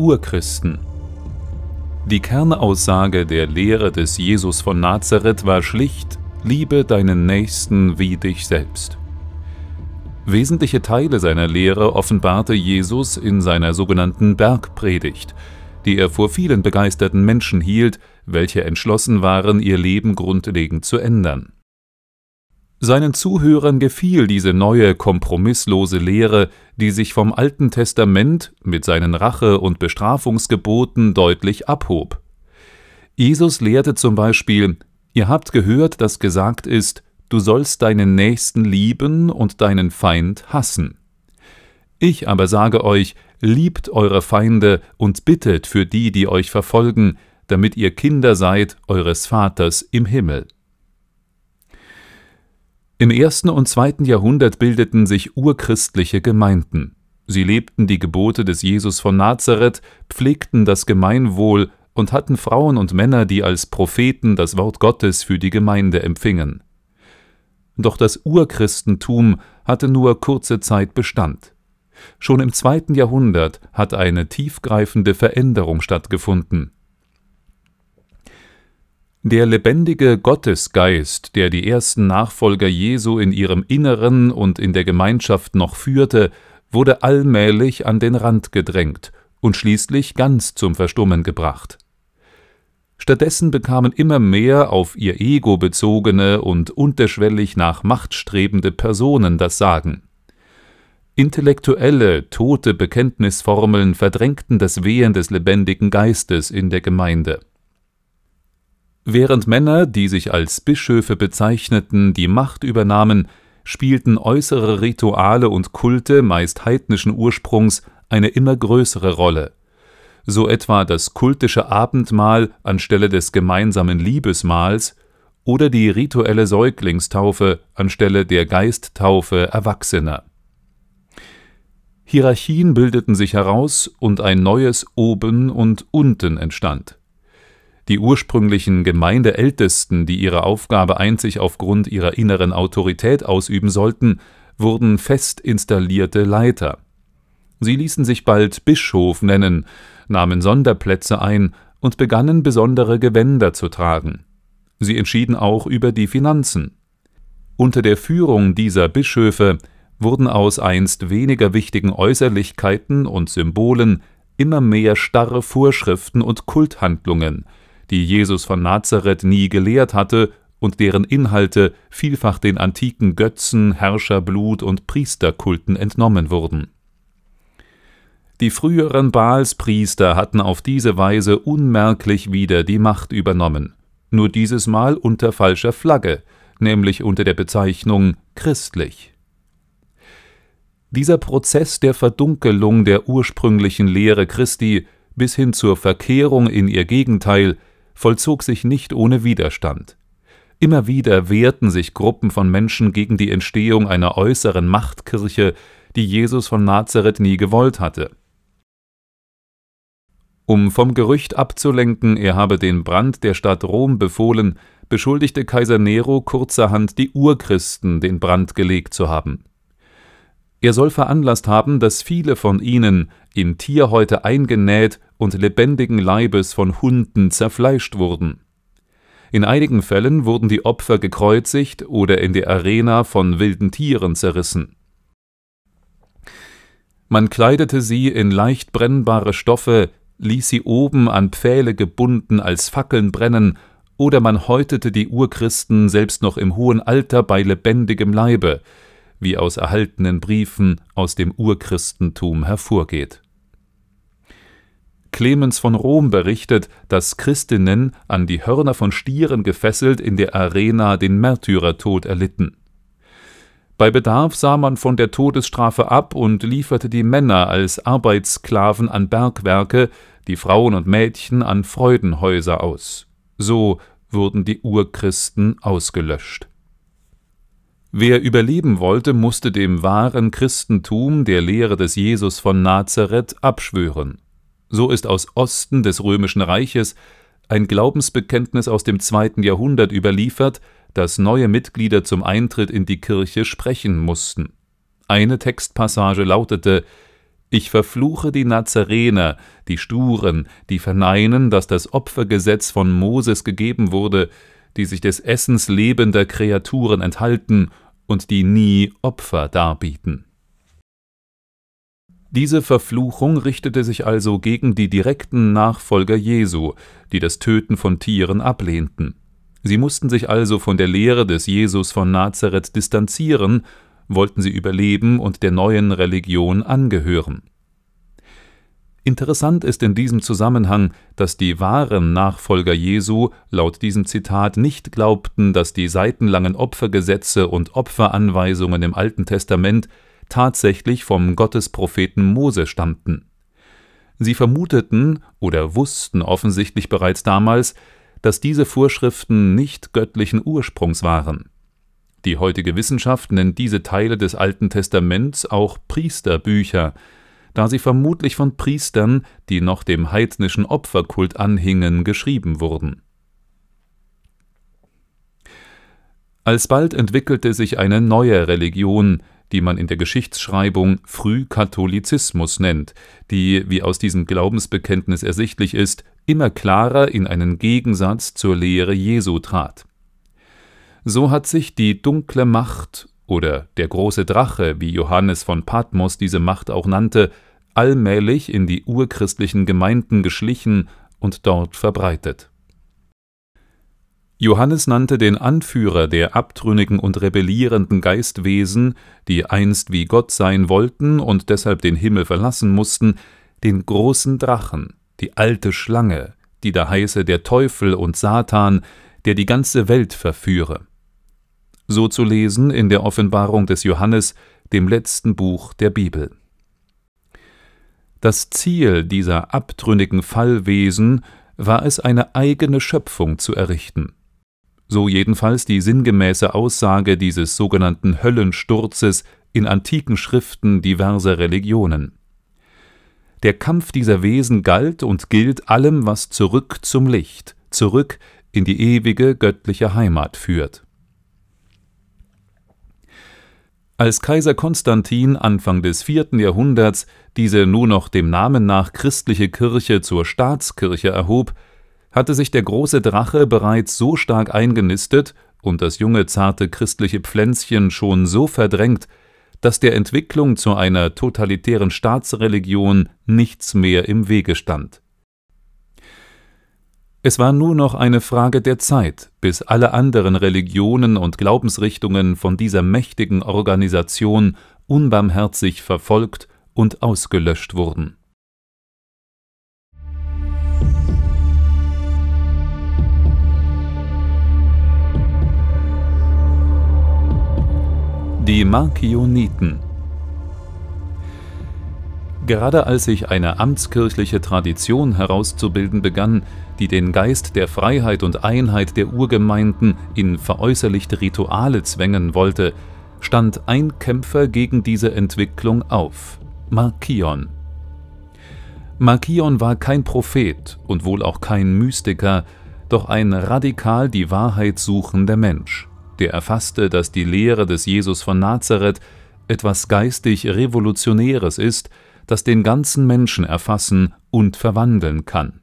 Urchristen. Die Kernaussage der Lehre des Jesus von Nazareth war schlicht, liebe deinen Nächsten wie dich selbst. Wesentliche Teile seiner Lehre offenbarte Jesus in seiner sogenannten Bergpredigt, die er vor vielen begeisterten Menschen hielt, welche entschlossen waren, ihr Leben grundlegend zu ändern. Seinen Zuhörern gefiel diese neue, kompromisslose Lehre, die sich vom Alten Testament mit seinen Rache- und Bestrafungsgeboten deutlich abhob. Jesus lehrte zum Beispiel, Ihr habt gehört, dass gesagt ist, du sollst deinen Nächsten lieben und deinen Feind hassen. Ich aber sage euch, liebt eure Feinde und bittet für die, die euch verfolgen, damit ihr Kinder seid eures Vaters im Himmel. Im ersten und zweiten Jahrhundert bildeten sich urchristliche Gemeinden. Sie lebten die Gebote des Jesus von Nazareth, pflegten das Gemeinwohl und hatten Frauen und Männer, die als Propheten das Wort Gottes für die Gemeinde empfingen. Doch das Urchristentum hatte nur kurze Zeit Bestand. Schon im zweiten Jahrhundert hat eine tiefgreifende Veränderung stattgefunden. Der lebendige Gottesgeist, der die ersten Nachfolger Jesu in ihrem Inneren und in der Gemeinschaft noch führte, wurde allmählich an den Rand gedrängt und schließlich ganz zum Verstummen gebracht. Stattdessen bekamen immer mehr auf ihr Ego bezogene und unterschwellig nach Macht strebende Personen das Sagen. Intellektuelle, tote Bekenntnisformeln verdrängten das Wehen des lebendigen Geistes in der Gemeinde. Während Männer, die sich als Bischöfe bezeichneten, die Macht übernahmen, spielten äußere Rituale und Kulte meist heidnischen Ursprungs eine immer größere Rolle. So etwa das kultische Abendmahl anstelle des gemeinsamen Liebesmahls oder die rituelle Säuglingstaufe anstelle der Geisttaufe Erwachsener. Hierarchien bildeten sich heraus und ein neues Oben und Unten entstand. Die ursprünglichen Gemeindeältesten, die ihre Aufgabe einzig aufgrund ihrer inneren Autorität ausüben sollten, wurden fest installierte Leiter. Sie ließen sich bald Bischof nennen, nahmen Sonderplätze ein und begannen besondere Gewänder zu tragen. Sie entschieden auch über die Finanzen. Unter der Führung dieser Bischöfe wurden aus einst weniger wichtigen Äußerlichkeiten und Symbolen immer mehr starre Vorschriften und Kulthandlungen, die Jesus von Nazareth nie gelehrt hatte und deren Inhalte vielfach den antiken Götzen, Herrscherblut und Priesterkulten entnommen wurden. Die früheren Baalspriester hatten auf diese Weise unmerklich wieder die Macht übernommen, nur dieses Mal unter falscher Flagge, nämlich unter der Bezeichnung christlich. Dieser Prozess der Verdunkelung der ursprünglichen Lehre Christi bis hin zur Verkehrung in ihr Gegenteil – vollzog sich nicht ohne Widerstand. Immer wieder wehrten sich Gruppen von Menschen gegen die Entstehung einer äußeren Machtkirche, die Jesus von Nazareth nie gewollt hatte. Um vom Gerücht abzulenken, er habe den Brand der Stadt Rom befohlen, beschuldigte Kaiser Nero kurzerhand die Urchristen, den Brand gelegt zu haben. Er soll veranlasst haben, dass viele von ihnen, in Tierhäute eingenäht und lebendigen Leibes von Hunden zerfleischt wurden. In einigen Fällen wurden die Opfer gekreuzigt oder in der Arena von wilden Tieren zerrissen. Man kleidete sie in leicht brennbare Stoffe, ließ sie oben an Pfähle gebunden als Fackeln brennen, oder man häutete die Urchristen selbst noch im hohen Alter bei lebendigem Leibe, wie aus erhaltenen Briefen aus dem Urchristentum hervorgeht Clemens von Rom berichtet, dass Christinnen an die Hörner von Stieren gefesselt in der Arena den Märtyrertod erlitten. Bei Bedarf sah man von der Todesstrafe ab und lieferte die Männer als Arbeitssklaven an Bergwerke, die Frauen und Mädchen an Freudenhäuser aus. So wurden die Urchristen ausgelöscht. Wer überleben wollte, musste dem wahren Christentum, der Lehre des Jesus von Nazareth, abschwören. So ist aus Osten des römischen Reiches ein Glaubensbekenntnis aus dem zweiten Jahrhundert überliefert, das neue Mitglieder zum Eintritt in die Kirche sprechen mussten. Eine Textpassage lautete Ich verfluche die Nazarener, die Sturen, die verneinen, dass das Opfergesetz von Moses gegeben wurde, die sich des Essens lebender Kreaturen enthalten und die nie Opfer darbieten. Diese Verfluchung richtete sich also gegen die direkten Nachfolger Jesu, die das Töten von Tieren ablehnten. Sie mussten sich also von der Lehre des Jesus von Nazareth distanzieren, wollten sie überleben und der neuen Religion angehören. Interessant ist in diesem Zusammenhang, dass die wahren Nachfolger Jesu laut diesem Zitat nicht glaubten, dass die seitenlangen Opfergesetze und Opferanweisungen im Alten Testament tatsächlich vom Gottespropheten Mose stammten. Sie vermuteten oder wussten offensichtlich bereits damals, dass diese Vorschriften nicht göttlichen Ursprungs waren. Die heutige Wissenschaft nennt diese Teile des Alten Testaments auch Priesterbücher, da sie vermutlich von Priestern, die noch dem heidnischen Opferkult anhingen, geschrieben wurden. Alsbald entwickelte sich eine neue Religion, die man in der Geschichtsschreibung Frühkatholizismus nennt, die, wie aus diesem Glaubensbekenntnis ersichtlich ist, immer klarer in einen Gegensatz zur Lehre Jesu trat. So hat sich die dunkle Macht oder der große Drache, wie Johannes von Patmos diese Macht auch nannte, allmählich in die urchristlichen Gemeinden geschlichen und dort verbreitet. Johannes nannte den Anführer der abtrünnigen und rebellierenden Geistwesen, die einst wie Gott sein wollten und deshalb den Himmel verlassen mussten, den großen Drachen, die alte Schlange, die da heiße der Teufel und Satan, der die ganze Welt verführe. So zu lesen in der Offenbarung des Johannes, dem letzten Buch der Bibel. Das Ziel dieser abtrünnigen Fallwesen war es, eine eigene Schöpfung zu errichten so jedenfalls die sinngemäße Aussage dieses sogenannten Höllensturzes in antiken Schriften diverser Religionen. Der Kampf dieser Wesen galt und gilt allem, was zurück zum Licht, zurück in die ewige göttliche Heimat führt. Als Kaiser Konstantin Anfang des vierten Jahrhunderts diese nur noch dem Namen nach christliche Kirche zur Staatskirche erhob, hatte sich der große Drache bereits so stark eingenistet und das junge, zarte christliche Pflänzchen schon so verdrängt, dass der Entwicklung zu einer totalitären Staatsreligion nichts mehr im Wege stand. Es war nur noch eine Frage der Zeit, bis alle anderen Religionen und Glaubensrichtungen von dieser mächtigen Organisation unbarmherzig verfolgt und ausgelöscht wurden. die Markioniten. Gerade als sich eine amtskirchliche Tradition herauszubilden begann, die den Geist der Freiheit und Einheit der Urgemeinden in veräußerlichte Rituale zwängen wollte, stand ein Kämpfer gegen diese Entwicklung auf: Markion. Markion war kein Prophet und wohl auch kein Mystiker, doch ein radikal die Wahrheit suchender Mensch der erfasste, dass die Lehre des Jesus von Nazareth etwas geistig Revolutionäres ist, das den ganzen Menschen erfassen und verwandeln kann.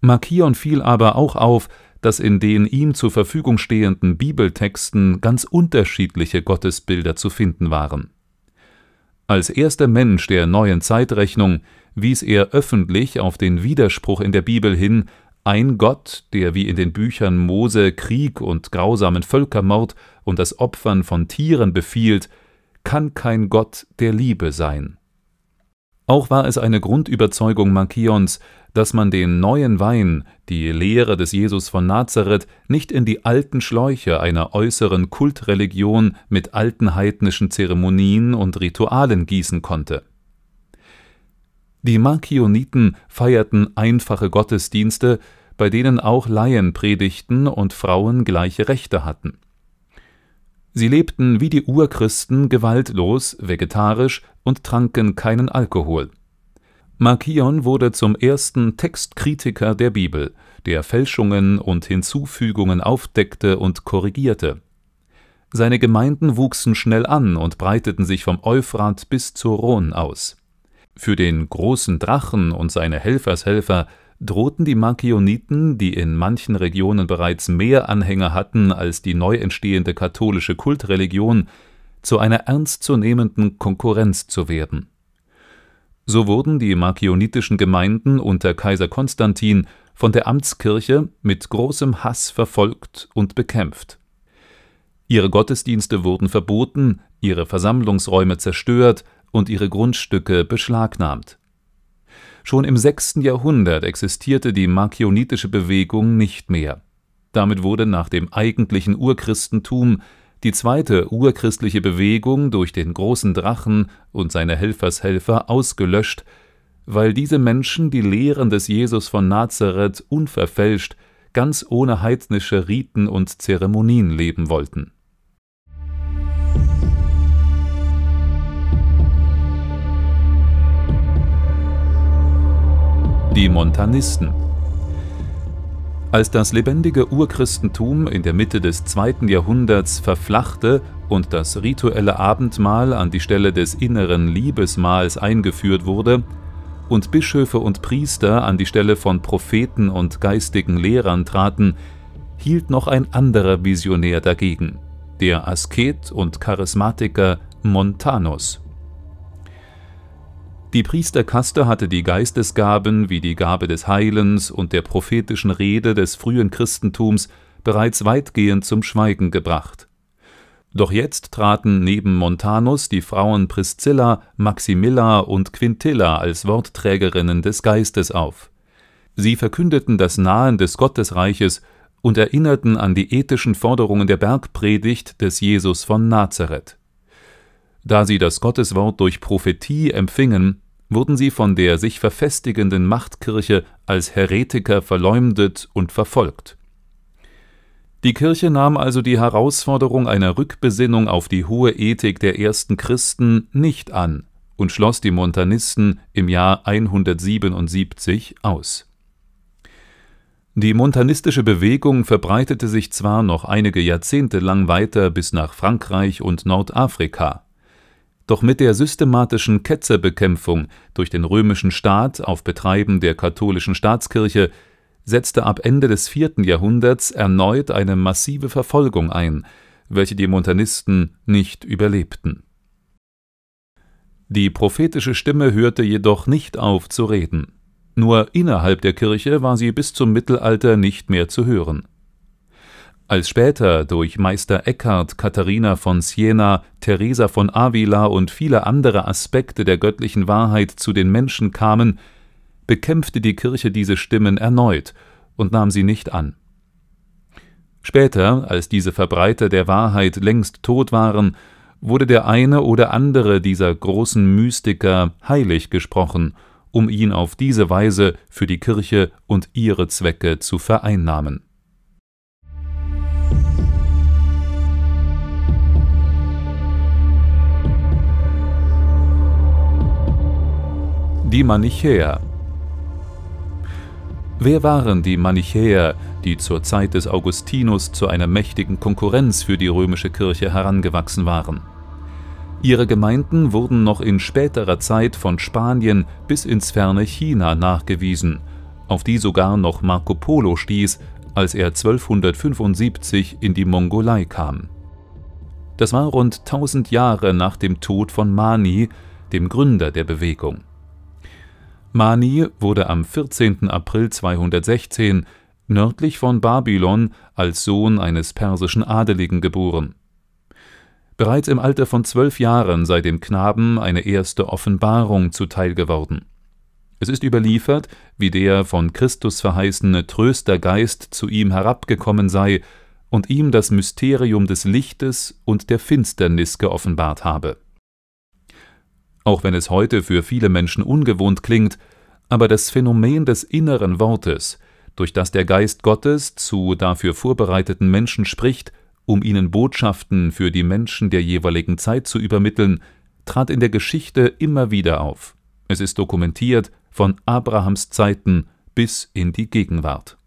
Markion fiel aber auch auf, dass in den ihm zur Verfügung stehenden Bibeltexten ganz unterschiedliche Gottesbilder zu finden waren. Als erster Mensch der neuen Zeitrechnung wies er öffentlich auf den Widerspruch in der Bibel hin, ein Gott, der wie in den Büchern Mose Krieg und grausamen Völkermord und das Opfern von Tieren befiehlt, kann kein Gott der Liebe sein. Auch war es eine Grundüberzeugung Makions, dass man den neuen Wein, die Lehre des Jesus von Nazareth, nicht in die alten Schläuche einer äußeren Kultreligion mit alten heidnischen Zeremonien und Ritualen gießen konnte. Die Markioniten feierten einfache Gottesdienste, bei denen auch Laien predigten und Frauen gleiche Rechte hatten. Sie lebten wie die Urchristen gewaltlos, vegetarisch und tranken keinen Alkohol. Markion wurde zum ersten Textkritiker der Bibel, der Fälschungen und Hinzufügungen aufdeckte und korrigierte. Seine Gemeinden wuchsen schnell an und breiteten sich vom Euphrat bis zur Rhone aus. Für den großen Drachen und seine Helfershelfer drohten die Markioniten, die in manchen Regionen bereits mehr Anhänger hatten als die neu entstehende katholische Kultreligion, zu einer ernstzunehmenden Konkurrenz zu werden. So wurden die markionitischen Gemeinden unter Kaiser Konstantin von der Amtskirche mit großem Hass verfolgt und bekämpft. Ihre Gottesdienste wurden verboten, ihre Versammlungsräume zerstört, und ihre Grundstücke beschlagnahmt. Schon im 6. Jahrhundert existierte die makionitische Bewegung nicht mehr. Damit wurde nach dem eigentlichen Urchristentum die zweite urchristliche Bewegung durch den großen Drachen und seine Helfershelfer ausgelöscht, weil diese Menschen die Lehren des Jesus von Nazareth unverfälscht, ganz ohne heidnische Riten und Zeremonien leben wollten die Montanisten. Als das lebendige Urchristentum in der Mitte des zweiten Jahrhunderts verflachte und das rituelle Abendmahl an die Stelle des inneren Liebesmahls eingeführt wurde und Bischöfe und Priester an die Stelle von Propheten und geistigen Lehrern traten, hielt noch ein anderer Visionär dagegen, der Asket und Charismatiker Montanus. Die Priesterkaste hatte die Geistesgaben wie die Gabe des Heilens und der prophetischen Rede des frühen Christentums bereits weitgehend zum Schweigen gebracht. Doch jetzt traten neben Montanus die Frauen Priscilla, Maximilla und Quintilla als Wortträgerinnen des Geistes auf. Sie verkündeten das Nahen des Gottesreiches und erinnerten an die ethischen Forderungen der Bergpredigt des Jesus von Nazareth. Da sie das Gotteswort durch Prophetie empfingen, wurden sie von der sich verfestigenden Machtkirche als Heretiker verleumdet und verfolgt. Die Kirche nahm also die Herausforderung einer Rückbesinnung auf die hohe Ethik der ersten Christen nicht an und schloss die Montanisten im Jahr 177 aus. Die montanistische Bewegung verbreitete sich zwar noch einige Jahrzehnte lang weiter bis nach Frankreich und Nordafrika, doch mit der systematischen Ketzerbekämpfung durch den römischen Staat auf Betreiben der katholischen Staatskirche setzte ab Ende des vierten Jahrhunderts erneut eine massive Verfolgung ein, welche die Montanisten nicht überlebten. Die prophetische Stimme hörte jedoch nicht auf zu reden. Nur innerhalb der Kirche war sie bis zum Mittelalter nicht mehr zu hören. Als später durch Meister Eckhart, Katharina von Siena, Teresa von Avila und viele andere Aspekte der göttlichen Wahrheit zu den Menschen kamen, bekämpfte die Kirche diese Stimmen erneut und nahm sie nicht an. Später, als diese Verbreiter der Wahrheit längst tot waren, wurde der eine oder andere dieser großen Mystiker heilig gesprochen, um ihn auf diese Weise für die Kirche und ihre Zwecke zu vereinnahmen die Manichäer. Wer waren die Manichäer, die zur Zeit des Augustinus zu einer mächtigen Konkurrenz für die römische Kirche herangewachsen waren? Ihre Gemeinden wurden noch in späterer Zeit von Spanien bis ins ferne China nachgewiesen, auf die sogar noch Marco Polo stieß, als er 1275 in die Mongolei kam. Das war rund 1000 Jahre nach dem Tod von Mani, dem Gründer der Bewegung. Mani wurde am 14. April 216 nördlich von Babylon als Sohn eines persischen Adeligen geboren. Bereits im Alter von zwölf Jahren sei dem Knaben eine erste Offenbarung zuteil geworden. Es ist überliefert, wie der von Christus verheißene Tröstergeist zu ihm herabgekommen sei und ihm das Mysterium des Lichtes und der Finsternis geoffenbart habe. Auch wenn es heute für viele Menschen ungewohnt klingt, aber das Phänomen des inneren Wortes, durch das der Geist Gottes zu dafür vorbereiteten Menschen spricht, um ihnen Botschaften für die Menschen der jeweiligen Zeit zu übermitteln, trat in der Geschichte immer wieder auf. Es ist dokumentiert von Abrahams Zeiten bis in die Gegenwart.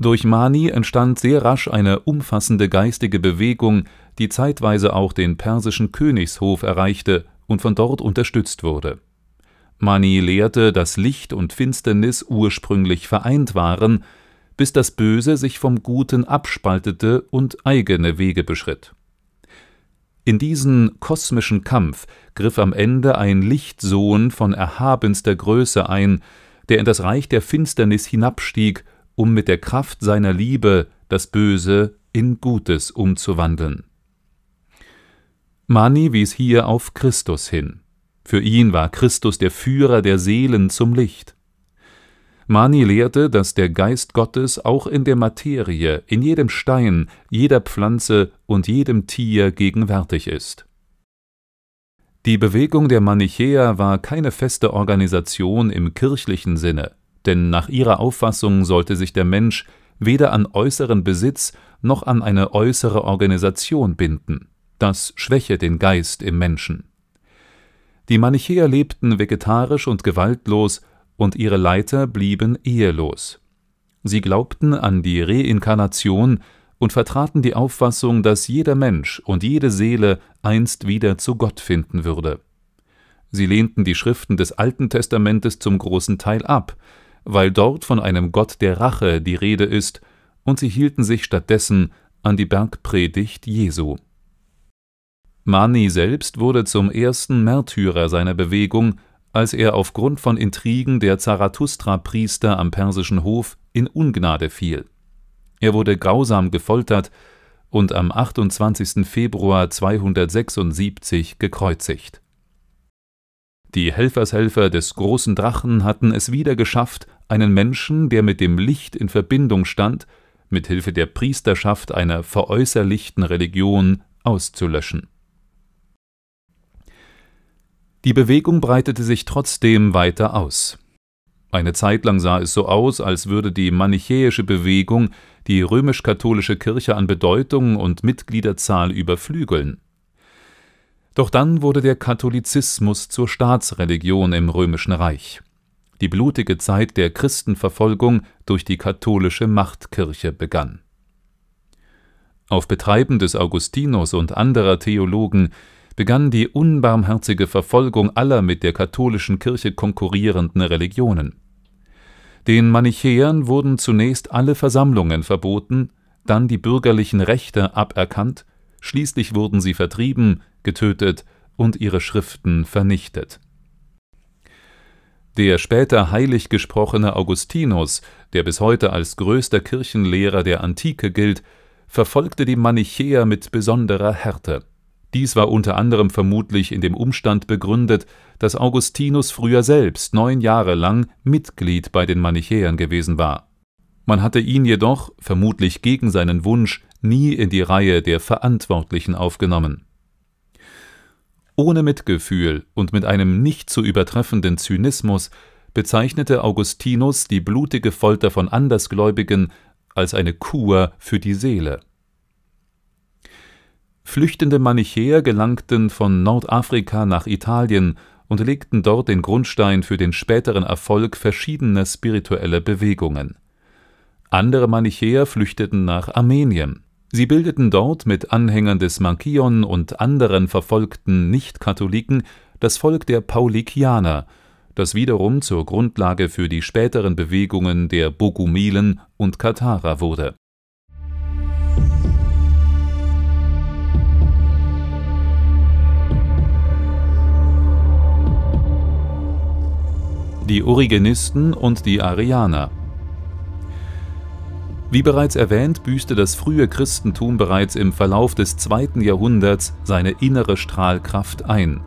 Durch Mani entstand sehr rasch eine umfassende geistige Bewegung, die zeitweise auch den persischen Königshof erreichte und von dort unterstützt wurde. Mani lehrte, dass Licht und Finsternis ursprünglich vereint waren, bis das Böse sich vom Guten abspaltete und eigene Wege beschritt. In diesen kosmischen Kampf griff am Ende ein Lichtsohn von erhabenster Größe ein, der in das Reich der Finsternis hinabstieg um mit der Kraft seiner Liebe das Böse in Gutes umzuwandeln. Mani wies hier auf Christus hin. Für ihn war Christus der Führer der Seelen zum Licht. Mani lehrte, dass der Geist Gottes auch in der Materie, in jedem Stein, jeder Pflanze und jedem Tier gegenwärtig ist. Die Bewegung der Manichäer war keine feste Organisation im kirchlichen Sinne denn nach ihrer Auffassung sollte sich der Mensch weder an äußeren Besitz noch an eine äußere Organisation binden. Das schwäche den Geist im Menschen. Die Manichäer lebten vegetarisch und gewaltlos, und ihre Leiter blieben ehelos. Sie glaubten an die Reinkarnation und vertraten die Auffassung, dass jeder Mensch und jede Seele einst wieder zu Gott finden würde. Sie lehnten die Schriften des Alten Testamentes zum großen Teil ab, weil dort von einem Gott der Rache die Rede ist, und sie hielten sich stattdessen an die Bergpredigt Jesu. Mani selbst wurde zum ersten Märtyrer seiner Bewegung, als er aufgrund von Intrigen der Zarathustra-Priester am persischen Hof in Ungnade fiel. Er wurde grausam gefoltert und am 28. Februar 276 gekreuzigt. Die Helfershelfer des großen Drachen hatten es wieder geschafft, einen Menschen, der mit dem Licht in Verbindung stand, mit Hilfe der Priesterschaft einer veräußerlichten Religion auszulöschen. Die Bewegung breitete sich trotzdem weiter aus. Eine Zeit lang sah es so aus, als würde die manichäische Bewegung die römisch-katholische Kirche an Bedeutung und Mitgliederzahl überflügeln. Doch dann wurde der Katholizismus zur Staatsreligion im römischen Reich die blutige Zeit der Christenverfolgung durch die katholische Machtkirche begann. Auf Betreiben des Augustinus und anderer Theologen begann die unbarmherzige Verfolgung aller mit der katholischen Kirche konkurrierenden Religionen. Den Manichäern wurden zunächst alle Versammlungen verboten, dann die bürgerlichen Rechte aberkannt, schließlich wurden sie vertrieben, getötet und ihre Schriften vernichtet. Der später heilig gesprochene Augustinus, der bis heute als größter Kirchenlehrer der Antike gilt, verfolgte die Manichäer mit besonderer Härte. Dies war unter anderem vermutlich in dem Umstand begründet, dass Augustinus früher selbst neun Jahre lang Mitglied bei den Manichäern gewesen war. Man hatte ihn jedoch, vermutlich gegen seinen Wunsch, nie in die Reihe der Verantwortlichen aufgenommen ohne Mitgefühl und mit einem nicht zu übertreffenden Zynismus bezeichnete Augustinus die blutige Folter von Andersgläubigen als eine Kur für die Seele. Flüchtende Manichäer gelangten von Nordafrika nach Italien und legten dort den Grundstein für den späteren Erfolg verschiedener spiritueller Bewegungen. Andere Manichäer flüchteten nach Armenien. Sie bildeten dort mit Anhängern des Mankion und anderen verfolgten Nichtkatholiken das Volk der Paulikianer, das wiederum zur Grundlage für die späteren Bewegungen der Bogumilen und Katharer wurde. Die Origenisten und die Arianer wie bereits erwähnt, büßte das frühe Christentum bereits im Verlauf des zweiten Jahrhunderts seine innere Strahlkraft ein.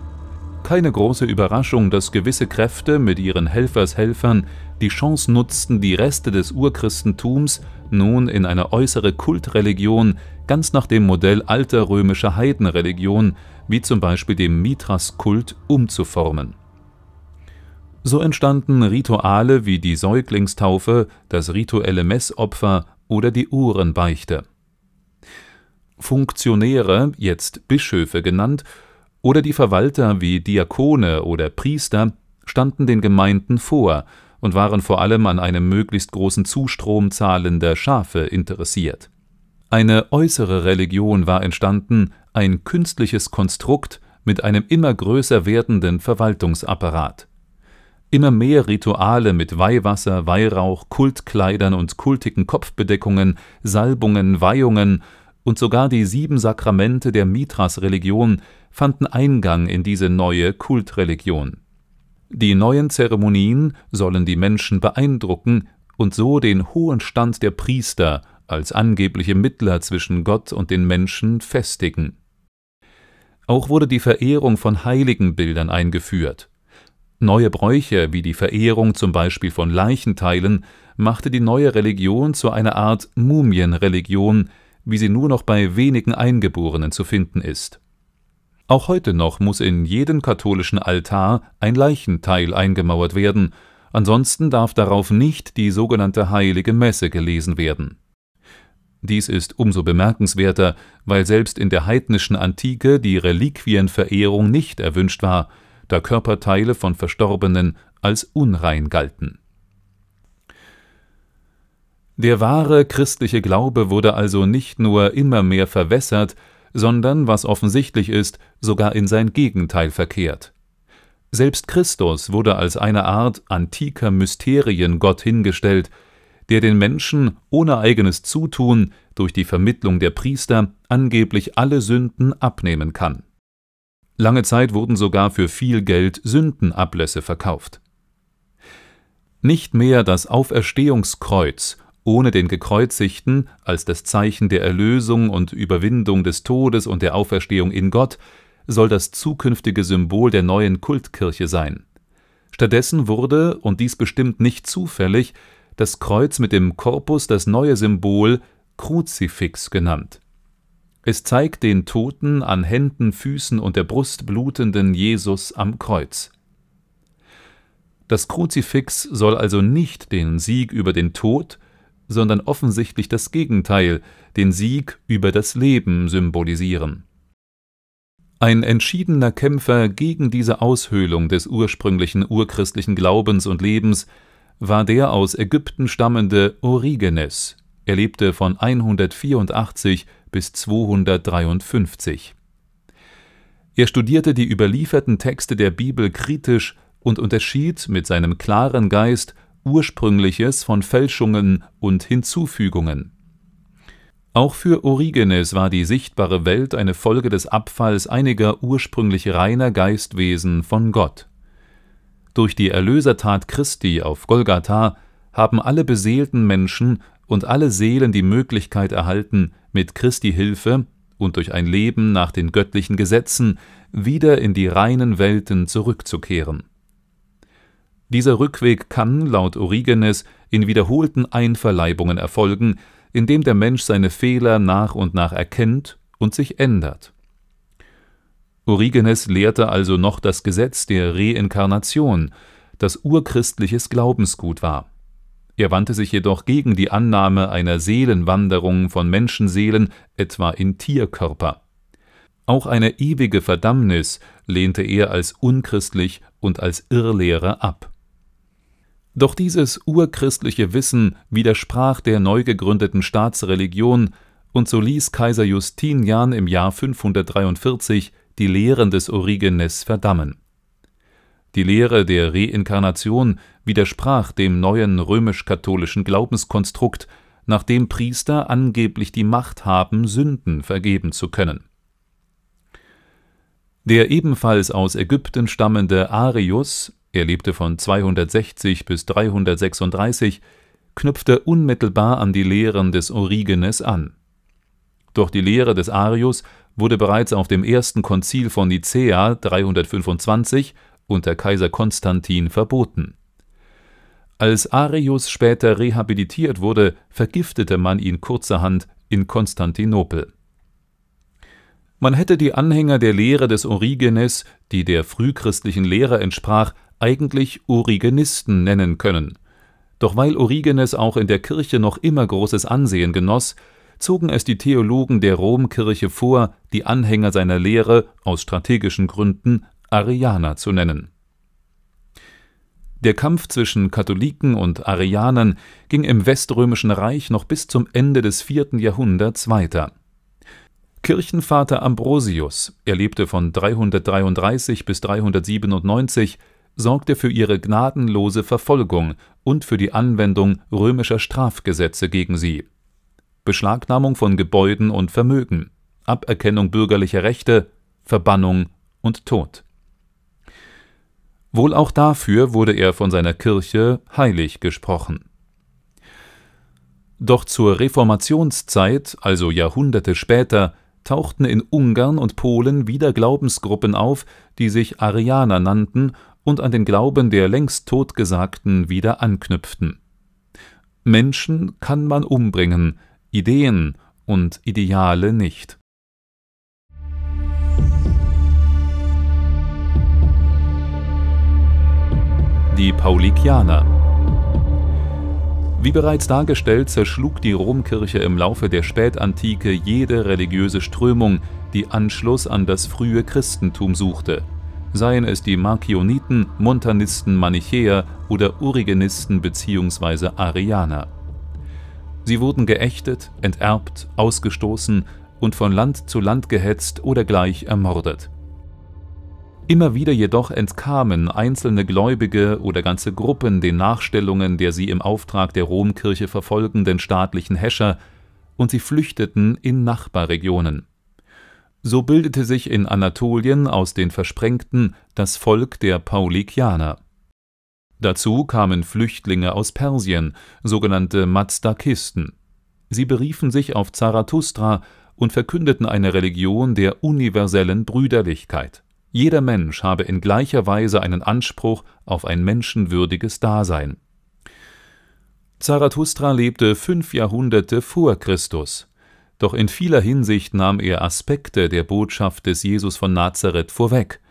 Keine große Überraschung, dass gewisse Kräfte mit ihren Helfershelfern die Chance nutzten, die Reste des Urchristentums nun in eine äußere Kultreligion, ganz nach dem Modell alter römischer Heidenreligion, wie zum Beispiel dem mithras umzuformen so entstanden Rituale wie die Säuglingstaufe, das rituelle Messopfer oder die Uhrenbeichte. Funktionäre, jetzt Bischöfe genannt, oder die Verwalter wie Diakone oder Priester standen den Gemeinden vor und waren vor allem an einem möglichst großen Zustrom zahlender Schafe interessiert. Eine äußere Religion war entstanden, ein künstliches Konstrukt mit einem immer größer werdenden Verwaltungsapparat. Immer mehr Rituale mit Weihwasser, Weihrauch, Kultkleidern und kultigen Kopfbedeckungen, Salbungen, Weihungen und sogar die sieben Sakramente der Mithras-Religion fanden Eingang in diese neue Kultreligion. Die neuen Zeremonien sollen die Menschen beeindrucken und so den hohen Stand der Priester als angebliche Mittler zwischen Gott und den Menschen festigen. Auch wurde die Verehrung von Heiligenbildern eingeführt Neue Bräuche, wie die Verehrung zum Beispiel von Leichenteilen, machte die neue Religion zu einer Art Mumienreligion, wie sie nur noch bei wenigen Eingeborenen zu finden ist. Auch heute noch muss in jeden katholischen Altar ein Leichenteil eingemauert werden, ansonsten darf darauf nicht die sogenannte heilige Messe gelesen werden. Dies ist umso bemerkenswerter, weil selbst in der heidnischen Antike die Reliquienverehrung nicht erwünscht war da Körperteile von Verstorbenen als unrein galten. Der wahre christliche Glaube wurde also nicht nur immer mehr verwässert, sondern, was offensichtlich ist, sogar in sein Gegenteil verkehrt. Selbst Christus wurde als eine Art antiker Mysteriengott hingestellt, der den Menschen ohne eigenes Zutun durch die Vermittlung der Priester angeblich alle Sünden abnehmen kann. Lange Zeit wurden sogar für viel Geld Sündenablässe verkauft. Nicht mehr das Auferstehungskreuz ohne den Gekreuzigten als das Zeichen der Erlösung und Überwindung des Todes und der Auferstehung in Gott soll das zukünftige Symbol der neuen Kultkirche sein. Stattdessen wurde, und dies bestimmt nicht zufällig, das Kreuz mit dem Korpus das neue Symbol Kruzifix genannt. Es zeigt den toten, an Händen, Füßen und der Brust blutenden Jesus am Kreuz. Das Kruzifix soll also nicht den Sieg über den Tod, sondern offensichtlich das Gegenteil, den Sieg über das Leben symbolisieren. Ein entschiedener Kämpfer gegen diese Aushöhlung des ursprünglichen urchristlichen Glaubens und Lebens war der aus Ägypten stammende Origenes. Er lebte von 184 bis 253. Er studierte die überlieferten Texte der Bibel kritisch und unterschied mit seinem klaren Geist Ursprüngliches von Fälschungen und Hinzufügungen. Auch für Origenes war die sichtbare Welt eine Folge des Abfalls einiger ursprünglich reiner Geistwesen von Gott. Durch die Erlösertat Christi auf Golgatha haben alle beseelten Menschen und alle Seelen die Möglichkeit erhalten, mit Christi Hilfe und durch ein Leben nach den göttlichen Gesetzen wieder in die reinen Welten zurückzukehren. Dieser Rückweg kann, laut Origenes, in wiederholten Einverleibungen erfolgen, indem der Mensch seine Fehler nach und nach erkennt und sich ändert. Origenes lehrte also noch das Gesetz der Reinkarnation, das urchristliches Glaubensgut war. Er wandte sich jedoch gegen die Annahme einer Seelenwanderung von Menschenseelen, etwa in Tierkörper. Auch eine ewige Verdammnis lehnte er als unchristlich und als Irrlehre ab. Doch dieses urchristliche Wissen widersprach der neu gegründeten Staatsreligion, und so ließ Kaiser Justinian im Jahr 543 die Lehren des Origenes verdammen. Die Lehre der Reinkarnation widersprach dem neuen römisch-katholischen Glaubenskonstrukt, nach dem Priester angeblich die Macht haben, Sünden vergeben zu können. Der ebenfalls aus Ägypten stammende Arius, er lebte von 260 bis 336, knüpfte unmittelbar an die Lehren des Origenes an. Doch die Lehre des Arius wurde bereits auf dem ersten Konzil von Nicäa 325 unter Kaiser Konstantin verboten. Als Arius später rehabilitiert wurde, vergiftete man ihn kurzerhand in Konstantinopel. Man hätte die Anhänger der Lehre des Origenes, die der frühchristlichen Lehre entsprach, eigentlich Origenisten nennen können. Doch weil Origenes auch in der Kirche noch immer großes Ansehen genoss, zogen es die Theologen der Romkirche vor, die Anhänger seiner Lehre aus strategischen Gründen Arianer zu nennen. Der Kampf zwischen Katholiken und Arianern ging im Weströmischen Reich noch bis zum Ende des vierten Jahrhunderts weiter. Kirchenvater Ambrosius, er lebte von 333 bis 397, sorgte für ihre gnadenlose Verfolgung und für die Anwendung römischer Strafgesetze gegen sie. Beschlagnahmung von Gebäuden und Vermögen, Aberkennung bürgerlicher Rechte, Verbannung und Tod. Wohl auch dafür wurde er von seiner Kirche heilig gesprochen. Doch zur Reformationszeit, also Jahrhunderte später, tauchten in Ungarn und Polen wieder Glaubensgruppen auf, die sich Arianer nannten und an den Glauben der längst Totgesagten wieder anknüpften. Menschen kann man umbringen, Ideen und Ideale nicht. die Paulikianer. Wie bereits dargestellt, zerschlug die Romkirche im Laufe der Spätantike jede religiöse Strömung, die Anschluss an das frühe Christentum suchte. Seien es die Markioniten, Montanisten, Manichäer oder Urigenisten bzw. Arianer. Sie wurden geächtet, enterbt, ausgestoßen und von Land zu Land gehetzt oder gleich ermordet. Immer wieder jedoch entkamen einzelne Gläubige oder ganze Gruppen den Nachstellungen der sie im Auftrag der Romkirche verfolgenden staatlichen Häscher und sie flüchteten in Nachbarregionen. So bildete sich in Anatolien aus den Versprengten das Volk der Paulikianer. Dazu kamen Flüchtlinge aus Persien, sogenannte Mazdakisten. Sie beriefen sich auf Zarathustra und verkündeten eine Religion der universellen Brüderlichkeit. Jeder Mensch habe in gleicher Weise einen Anspruch auf ein menschenwürdiges Dasein. Zarathustra lebte fünf Jahrhunderte vor Christus, doch in vieler Hinsicht nahm er Aspekte der Botschaft des Jesus von Nazareth vorweg,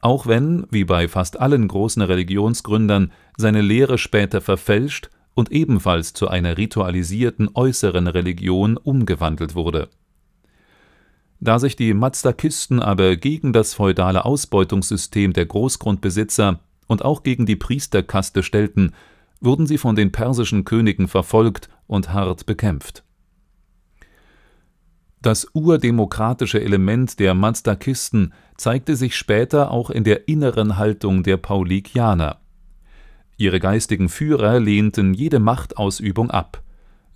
auch wenn, wie bei fast allen großen Religionsgründern, seine Lehre später verfälscht und ebenfalls zu einer ritualisierten äußeren Religion umgewandelt wurde da sich die Mazdakisten aber gegen das feudale Ausbeutungssystem der Großgrundbesitzer und auch gegen die Priesterkaste stellten, wurden sie von den persischen Königen verfolgt und hart bekämpft. Das urdemokratische Element der Mazdakisten zeigte sich später auch in der inneren Haltung der Paulikianer. Ihre geistigen Führer lehnten jede Machtausübung ab.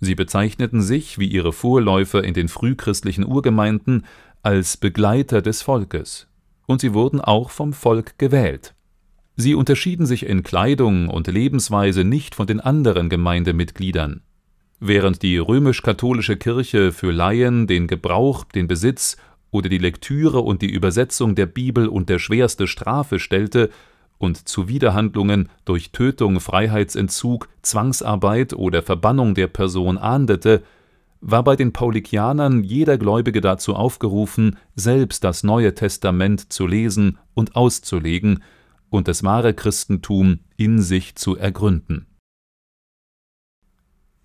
Sie bezeichneten sich, wie ihre Vorläufer in den frühchristlichen Urgemeinden, als Begleiter des Volkes, und sie wurden auch vom Volk gewählt. Sie unterschieden sich in Kleidung und Lebensweise nicht von den anderen Gemeindemitgliedern. Während die römisch-katholische Kirche für Laien den Gebrauch, den Besitz oder die Lektüre und die Übersetzung der Bibel unter schwerste Strafe stellte, und zu Widerhandlungen durch Tötung, Freiheitsentzug, Zwangsarbeit oder Verbannung der Person ahndete, war bei den Paulikianern jeder Gläubige dazu aufgerufen, selbst das Neue Testament zu lesen und auszulegen und das wahre Christentum in sich zu ergründen.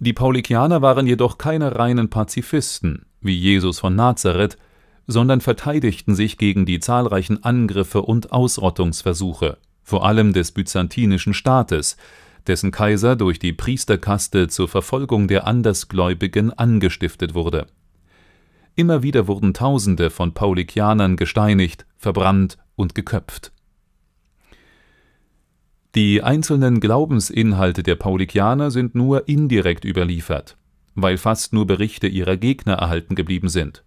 Die Paulikianer waren jedoch keine reinen Pazifisten, wie Jesus von Nazareth, sondern verteidigten sich gegen die zahlreichen Angriffe und Ausrottungsversuche vor allem des byzantinischen Staates, dessen Kaiser durch die Priesterkaste zur Verfolgung der Andersgläubigen angestiftet wurde. Immer wieder wurden Tausende von Paulikianern gesteinigt, verbrannt und geköpft. Die einzelnen Glaubensinhalte der Paulikianer sind nur indirekt überliefert, weil fast nur Berichte ihrer Gegner erhalten geblieben sind.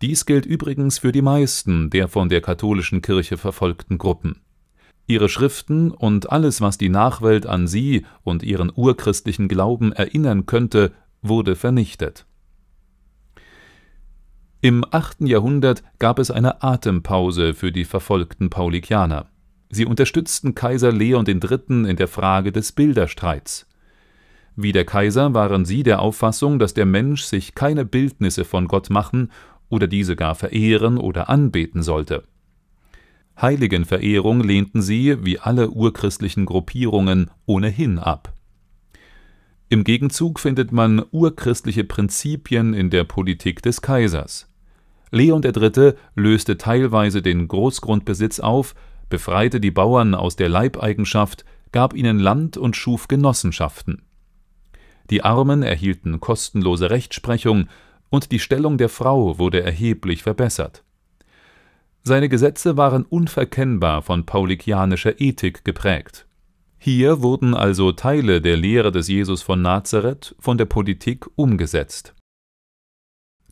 Dies gilt übrigens für die meisten der von der katholischen Kirche verfolgten Gruppen. Ihre Schriften und alles, was die Nachwelt an sie und ihren urchristlichen Glauben erinnern könnte, wurde vernichtet. Im 8. Jahrhundert gab es eine Atempause für die verfolgten Paulikianer. Sie unterstützten Kaiser Leon III. in der Frage des Bilderstreits. Wie der Kaiser waren sie der Auffassung, dass der Mensch sich keine Bildnisse von Gott machen oder diese gar verehren oder anbeten sollte. Heiligenverehrung lehnten sie, wie alle urchristlichen Gruppierungen, ohnehin ab. Im Gegenzug findet man urchristliche Prinzipien in der Politik des Kaisers. Leon III. löste teilweise den Großgrundbesitz auf, befreite die Bauern aus der Leibeigenschaft, gab ihnen Land und schuf Genossenschaften. Die Armen erhielten kostenlose Rechtsprechung und die Stellung der Frau wurde erheblich verbessert. Seine Gesetze waren unverkennbar von paulikianischer Ethik geprägt. Hier wurden also Teile der Lehre des Jesus von Nazareth von der Politik umgesetzt.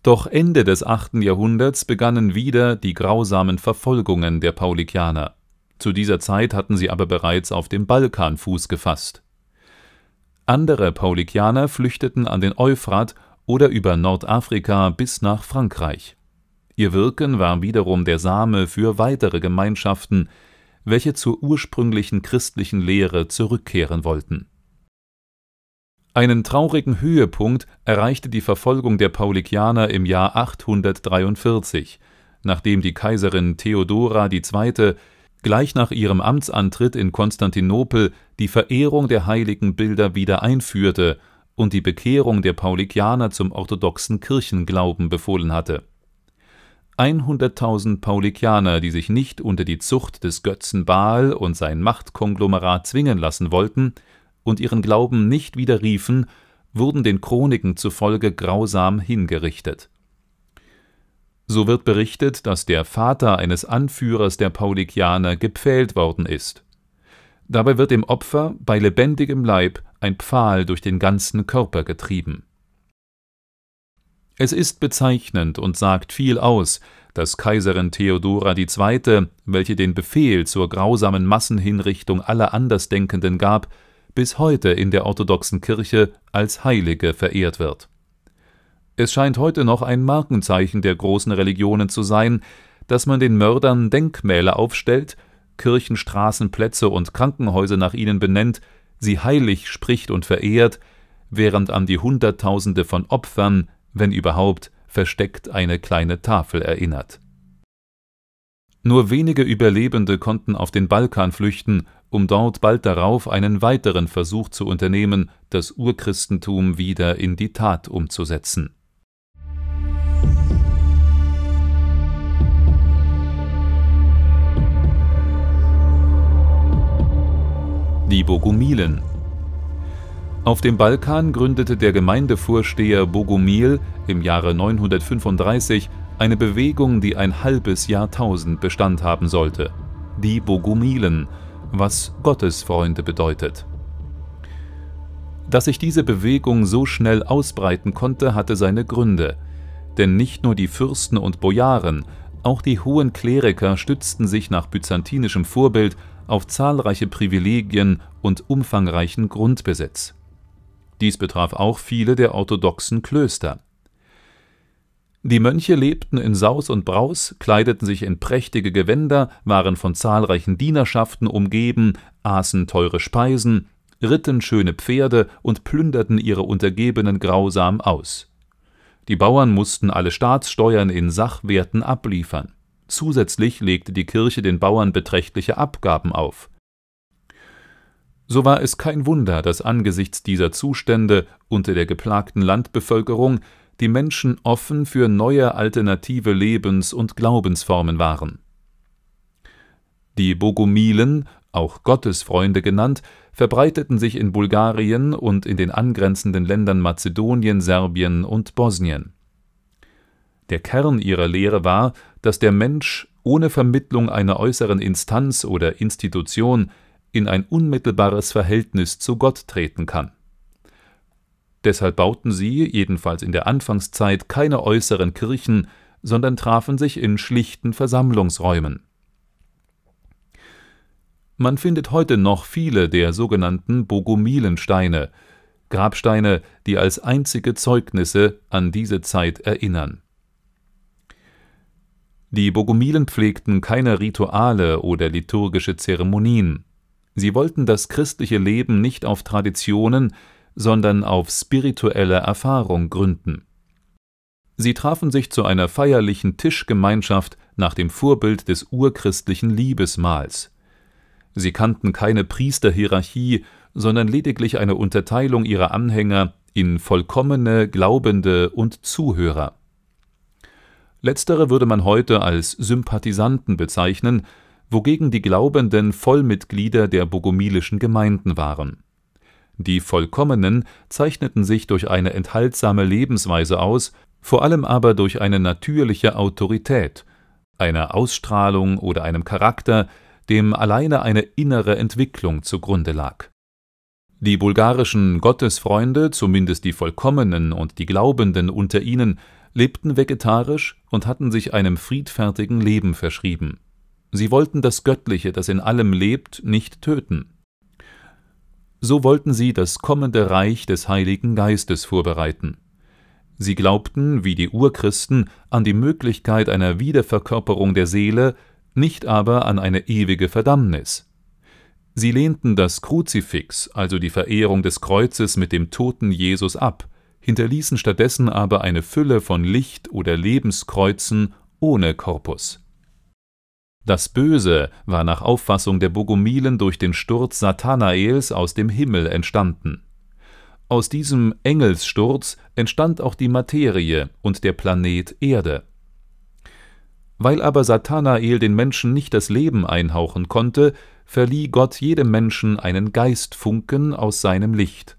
Doch Ende des 8. Jahrhunderts begannen wieder die grausamen Verfolgungen der Paulikianer. Zu dieser Zeit hatten sie aber bereits auf dem Balkan Fuß gefasst. Andere Paulikianer flüchteten an den Euphrat oder über Nordafrika bis nach Frankreich. Ihr Wirken war wiederum der Same für weitere Gemeinschaften, welche zur ursprünglichen christlichen Lehre zurückkehren wollten. Einen traurigen Höhepunkt erreichte die Verfolgung der Paulikianer im Jahr 843, nachdem die Kaiserin Theodora II. gleich nach ihrem Amtsantritt in Konstantinopel die Verehrung der heiligen Bilder wieder einführte und die Bekehrung der Paulikianer zum orthodoxen Kirchenglauben befohlen hatte 100.000 Paulikianer, die sich nicht unter die Zucht des Götzen Baal und sein Machtkonglomerat zwingen lassen wollten und ihren Glauben nicht widerriefen, wurden den Chroniken zufolge grausam hingerichtet. So wird berichtet, dass der Vater eines Anführers der Paulikianer gepfählt worden ist. Dabei wird dem Opfer bei lebendigem Leib ein Pfahl durch den ganzen Körper getrieben es ist bezeichnend und sagt viel aus, dass Kaiserin Theodora II., welche den Befehl zur grausamen Massenhinrichtung aller Andersdenkenden gab, bis heute in der orthodoxen Kirche als Heilige verehrt wird. Es scheint heute noch ein Markenzeichen der großen Religionen zu sein, dass man den Mördern Denkmäler aufstellt, Kirchenstraßen, Plätze und Krankenhäuser nach ihnen benennt, sie heilig spricht und verehrt, während an die Hunderttausende von Opfern wenn überhaupt, versteckt eine kleine Tafel erinnert. Nur wenige Überlebende konnten auf den Balkan flüchten, um dort bald darauf einen weiteren Versuch zu unternehmen, das Urchristentum wieder in die Tat umzusetzen. Die Bogumilen auf dem Balkan gründete der Gemeindevorsteher Bogumil im Jahre 935 eine Bewegung, die ein halbes Jahrtausend Bestand haben sollte, die Bogumilen, was Gottesfreunde bedeutet. Dass sich diese Bewegung so schnell ausbreiten konnte, hatte seine Gründe, denn nicht nur die Fürsten und Bojaren, auch die hohen Kleriker stützten sich nach byzantinischem Vorbild auf zahlreiche Privilegien und umfangreichen Grundbesitz. Dies betraf auch viele der orthodoxen Klöster. Die Mönche lebten in Saus und Braus, kleideten sich in prächtige Gewänder, waren von zahlreichen Dienerschaften umgeben, aßen teure Speisen, ritten schöne Pferde und plünderten ihre Untergebenen grausam aus. Die Bauern mussten alle Staatssteuern in Sachwerten abliefern. Zusätzlich legte die Kirche den Bauern beträchtliche Abgaben auf so war es kein Wunder, dass angesichts dieser Zustände unter der geplagten Landbevölkerung die Menschen offen für neue alternative Lebens- und Glaubensformen waren. Die Bogomilen, auch Gottesfreunde genannt, verbreiteten sich in Bulgarien und in den angrenzenden Ländern Mazedonien, Serbien und Bosnien. Der Kern ihrer Lehre war, dass der Mensch ohne Vermittlung einer äußeren Instanz oder Institution in ein unmittelbares Verhältnis zu Gott treten kann. Deshalb bauten sie, jedenfalls in der Anfangszeit, keine äußeren Kirchen, sondern trafen sich in schlichten Versammlungsräumen. Man findet heute noch viele der sogenannten Bogumilensteine, Grabsteine, die als einzige Zeugnisse an diese Zeit erinnern. Die Bogumilen pflegten keine Rituale oder liturgische Zeremonien. Sie wollten das christliche Leben nicht auf Traditionen, sondern auf spirituelle Erfahrung gründen. Sie trafen sich zu einer feierlichen Tischgemeinschaft nach dem Vorbild des urchristlichen Liebesmahls. Sie kannten keine Priesterhierarchie, sondern lediglich eine Unterteilung ihrer Anhänger in vollkommene Glaubende und Zuhörer. Letztere würde man heute als Sympathisanten bezeichnen, wogegen die Glaubenden Vollmitglieder der bogomilischen Gemeinden waren. Die Vollkommenen zeichneten sich durch eine enthaltsame Lebensweise aus, vor allem aber durch eine natürliche Autorität, einer Ausstrahlung oder einem Charakter, dem alleine eine innere Entwicklung zugrunde lag. Die bulgarischen Gottesfreunde, zumindest die Vollkommenen und die Glaubenden unter ihnen, lebten vegetarisch und hatten sich einem friedfertigen Leben verschrieben. Sie wollten das Göttliche, das in allem lebt, nicht töten. So wollten sie das kommende Reich des Heiligen Geistes vorbereiten. Sie glaubten, wie die Urchristen, an die Möglichkeit einer Wiederverkörperung der Seele, nicht aber an eine ewige Verdammnis. Sie lehnten das Kruzifix, also die Verehrung des Kreuzes mit dem toten Jesus ab, hinterließen stattdessen aber eine Fülle von Licht- oder Lebenskreuzen ohne Korpus. Das Böse war nach Auffassung der Bogomilen durch den Sturz Satanaels aus dem Himmel entstanden. Aus diesem Engelssturz entstand auch die Materie und der Planet Erde. Weil aber Satanael den Menschen nicht das Leben einhauchen konnte, verlieh Gott jedem Menschen einen Geistfunken aus seinem Licht.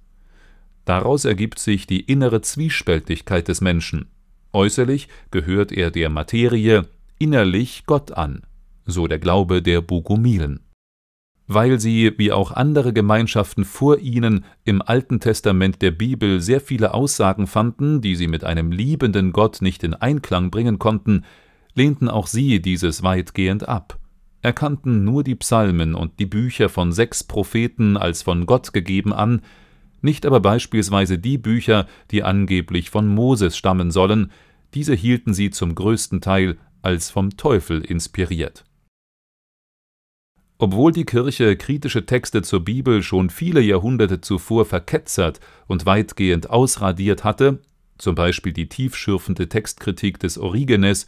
Daraus ergibt sich die innere Zwiespältigkeit des Menschen. Äußerlich gehört er der Materie, innerlich Gott an so der Glaube der Bogomilen. Weil sie, wie auch andere Gemeinschaften vor ihnen, im Alten Testament der Bibel sehr viele Aussagen fanden, die sie mit einem liebenden Gott nicht in Einklang bringen konnten, lehnten auch sie dieses weitgehend ab, erkannten nur die Psalmen und die Bücher von sechs Propheten als von Gott gegeben an, nicht aber beispielsweise die Bücher, die angeblich von Moses stammen sollen, diese hielten sie zum größten Teil als vom Teufel inspiriert. Obwohl die Kirche kritische Texte zur Bibel schon viele Jahrhunderte zuvor verketzert und weitgehend ausradiert hatte, zum Beispiel die tiefschürfende Textkritik des Origenes,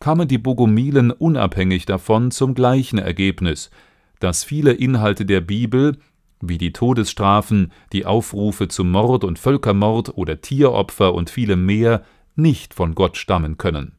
kamen die Bogomilen unabhängig davon zum gleichen Ergebnis, dass viele Inhalte der Bibel, wie die Todesstrafen, die Aufrufe zum Mord und Völkermord oder Tieropfer und viele mehr, nicht von Gott stammen können.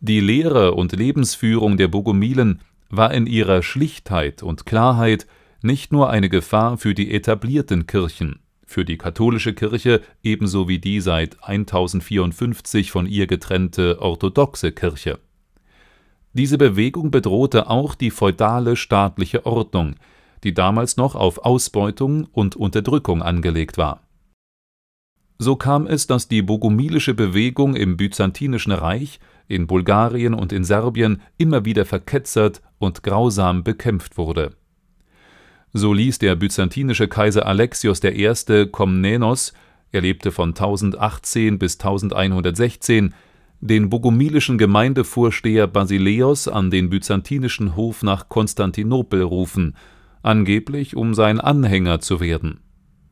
Die Lehre und Lebensführung der Bogomilen war in ihrer Schlichtheit und Klarheit nicht nur eine Gefahr für die etablierten Kirchen, für die katholische Kirche ebenso wie die seit 1054 von ihr getrennte orthodoxe Kirche. Diese Bewegung bedrohte auch die feudale staatliche Ordnung, die damals noch auf Ausbeutung und Unterdrückung angelegt war. So kam es, dass die bogumilische Bewegung im Byzantinischen Reich in Bulgarien und in Serbien immer wieder verketzert und grausam bekämpft wurde. So ließ der byzantinische Kaiser Alexios I. Komnenos, er lebte von 1018 bis 1116, den bogomilischen Gemeindevorsteher Basileos an den byzantinischen Hof nach Konstantinopel rufen, angeblich um sein Anhänger zu werden.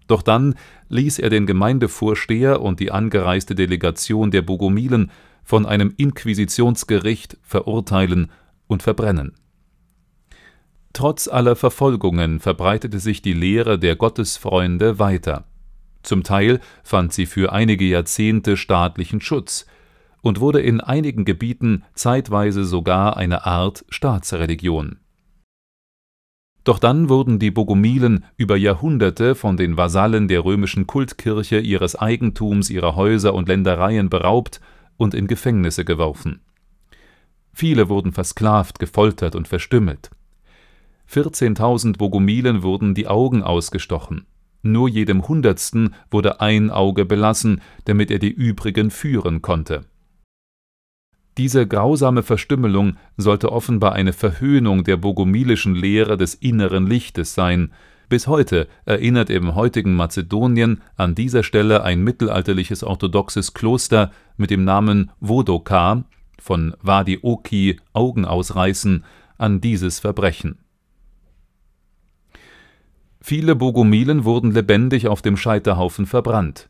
Doch dann ließ er den Gemeindevorsteher und die angereiste Delegation der Bogomilen von einem Inquisitionsgericht verurteilen und verbrennen. Trotz aller Verfolgungen verbreitete sich die Lehre der Gottesfreunde weiter. Zum Teil fand sie für einige Jahrzehnte staatlichen Schutz und wurde in einigen Gebieten zeitweise sogar eine Art Staatsreligion. Doch dann wurden die Bogomilen über Jahrhunderte von den Vasallen der römischen Kultkirche ihres Eigentums, ihrer Häuser und Ländereien beraubt und in Gefängnisse geworfen. Viele wurden versklavt, gefoltert und verstümmelt. 14.000 Bogumilen wurden die Augen ausgestochen. Nur jedem Hundertsten wurde ein Auge belassen, damit er die übrigen führen konnte. Diese grausame Verstümmelung sollte offenbar eine Verhöhnung der bogumilischen Lehre des inneren Lichtes sein, bis heute erinnert im heutigen Mazedonien an dieser Stelle ein mittelalterliches orthodoxes Kloster mit dem Namen Vodoka von Wadi Oki Augen ausreißen an dieses Verbrechen. Viele Bogomilen wurden lebendig auf dem Scheiterhaufen verbrannt.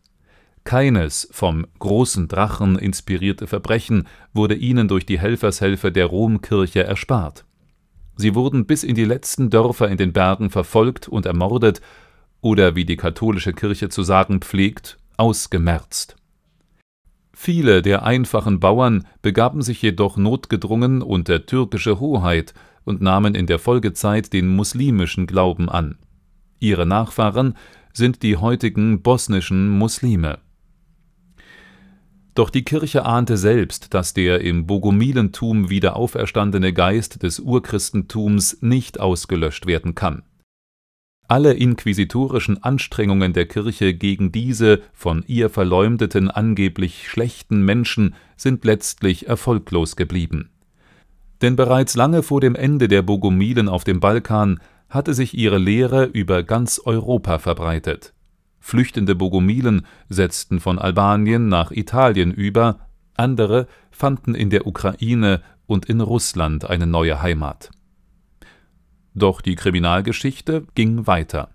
Keines vom großen Drachen inspirierte Verbrechen wurde ihnen durch die Helfershelfer der Romkirche erspart. Sie wurden bis in die letzten Dörfer in den Bergen verfolgt und ermordet oder, wie die katholische Kirche zu sagen pflegt, ausgemerzt. Viele der einfachen Bauern begaben sich jedoch notgedrungen unter türkische Hoheit und nahmen in der Folgezeit den muslimischen Glauben an. Ihre Nachfahren sind die heutigen bosnischen Muslime. Doch die Kirche ahnte selbst, dass der im Bogomilentum wieder auferstandene Geist des Urchristentums nicht ausgelöscht werden kann. Alle inquisitorischen Anstrengungen der Kirche gegen diese von ihr verleumdeten angeblich schlechten Menschen sind letztlich erfolglos geblieben. Denn bereits lange vor dem Ende der Bogomilen auf dem Balkan hatte sich ihre Lehre über ganz Europa verbreitet. Flüchtende Bogomilen setzten von Albanien nach Italien über, andere fanden in der Ukraine und in Russland eine neue Heimat. Doch die Kriminalgeschichte ging weiter.